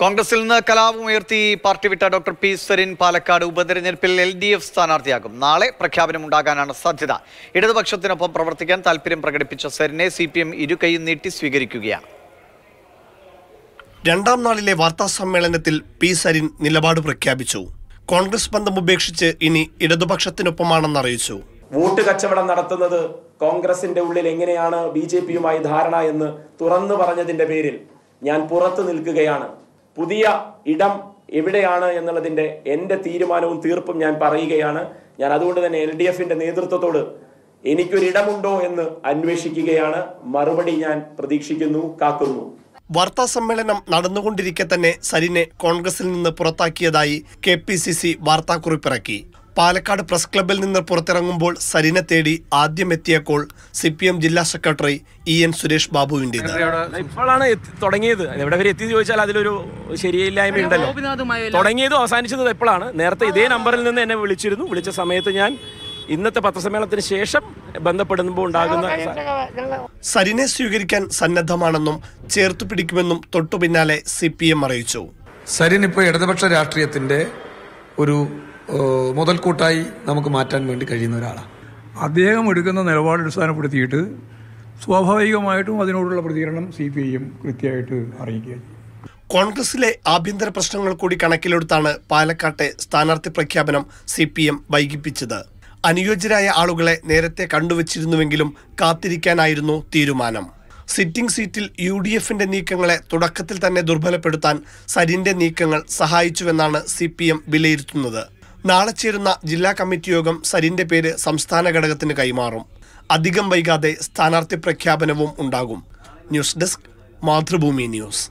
കോൺഗ്രസിൽ നിന്ന് കലാപം ഉയർത്തി പാർട്ടി വിട്ട ഡോക്ടർ പി സ്വരിൻ പാലക്കാട് ഉപതെരഞ്ഞെടുപ്പിൽ എൽ ഡി എഫ് സ്ഥാനാർത്ഥിയാകും നാളെ പ്രഖ്യാപനമുണ്ടാകാനാണ് സാധ്യത ഇടതുപക്ഷത്തിനൊപ്പം പ്രവർത്തിക്കാൻ താല്പര്യം പ്രകടിപ്പിച്ച സ്വരിനെ സി പി എം ഇരുകൈയും നീട്ടി സ്വീകരിക്കുകയാണ് രണ്ടാം നാളിലെ വാർത്താ സമ്മേളനത്തിൽ പി സരിൻ നിലപാട് പ്രഖ്യാപിച്ചു കോൺഗ്രസ് ബന്ധം ഉപേക്ഷിച്ച് ഇനി ഇടതുപക്ഷത്തിനൊപ്പമാണെന്ന് അറിയിച്ചു വോട്ട് കച്ചവടം നടത്തുന്നത് കോൺഗ്രസിന്റെ ഉള്ളിൽ എങ്ങനെയാണ് ബി ജെ പിയുമായി ധാരണ എന്ന് തുറന്നു പറഞ്ഞതിന്റെ പേരിൽ ഞാൻ പുറത്തു നിൽക്കുകയാണ് പുതിയ ഇടം എവിടെയാണ് എന്നുള്ളതിൻ്റെ എൻ്റെ തീരുമാനവും തീർപ്പും ഞാൻ പറയുകയാണ് ഞാൻ അതുകൊണ്ട് തന്നെ എൽ ഡി എഫിൻ്റെ നേതൃത്വത്തോട് എനിക്കൊരിടമുണ്ടോ എന്ന് അന്വേഷിക്കുകയാണ് മറുപടി ഞാൻ പ്രതീക്ഷിക്കുന്നു കാക്കുന്നു വാർത്താ സമ്മേളനം നടന്നുകൊണ്ടിരിക്കെ തന്നെ സരിനെ കോൺഗ്രസിൽ നിന്ന് പുറത്താക്കിയതായി കെ പി സി സി വാർത്താക്കുറിപ്പിറക്കി പാലക്കാട് പ്രസ് ക്ലബ്ബിൽ നിന്ന് പുറത്തിറങ്ങുമ്പോൾ സരിനെ തേടി ആദ്യം എത്തിയ കോൾ സി പി എം ജില്ലാ സെക്രട്ടറി ഇ എൻ സുരേഷ് ബാബുവിന്റെ ഇപ്പോഴാണ് തുടങ്ങിയത് എവിടെ വരെ എത്തി ചോദിച്ചാൽ അതിലൊരു ശരിയില്ലായ്മ ഉണ്ടല്ലോ തുടങ്ങിയതും അവസാനിച്ചത് എപ്പോഴാണ് നേരത്തെ ഇതേ നമ്പറിൽ നിന്ന് എന്നെ വിളിച്ചിരുന്നു വിളിച്ച സമയത്ത് ഞാൻ ഇന്നത്തെ പത്രസമ്മേളനത്തിന് ശേഷം ബന്ധപ്പെടുമ്പോൾ ഉണ്ടാകുന്ന സരിനെ സ്വീകരിക്കാൻ സന്നദ്ധമാണെന്നും ചേർത്ത് പിടിക്കുമെന്നും തൊട്ടു പിന്നാലെ സി പി എം അറിയിച്ചു സരിൻ ഇപ്പോൾ ഇടതുപക്ഷ രാഷ്ട്രീയത്തിന്റെ ഒരു മുതൽക്കൂട്ടായി നമുക്ക് മാറ്റാൻ വേണ്ടി കഴിയുന്ന ഒരാളാണ് അദ്ദേഹം എടുക്കുന്ന നിലപാട് അടിസ്ഥാനപ്പെടുത്തിയിട്ട് സ്വാഭാവികമായിട്ടും അതിനോടുള്ള പ്രതികരണം സി പി ഐയും കൃത്യമായിട്ട് അറിയിക്കുക കോൺഗ്രസിലെ ആഭ്യന്തര പ്രശ്നങ്ങൾ കൂടി കണക്കിലെടുത്താണ് പാലക്കാട്ടെ സ്ഥാനാർത്ഥി പ്രഖ്യാപനം സി പി എം വൈകിപ്പിച്ചത് അനുയോജ്യരായ ആളുകളെ നേരത്തെ കണ്ടുവച്ചിരുന്നുവെങ്കിലും കാത്തിരിക്കാനായിരുന്നു തീരുമാനം സിറ്റിംഗ് സീറ്റിൽ യു ഡി എഫിന്റെ നീക്കങ്ങളെ തുടക്കത്തിൽ തന്നെ ദുർബലപ്പെടുത്താൻ സരിന്റെ നീക്കങ്ങൾ സഹായിച്ചുവെന്നാണ് സി പി എം വിലയിരുത്തുന്നത് നാളെ ചേരുന്ന ജില്ലാ കമ്മിറ്റി യോഗം സരിന്റെ പേര് സംസ്ഥാന ഘടകത്തിന് കൈമാറും അധികം വൈകാതെ സ്ഥാനാർത്ഥി പ്രഖ്യാപനവും ഉണ്ടാകും ന്യൂസ് ഡെസ്ക് മാതൃഭൂമി ന്യൂസ്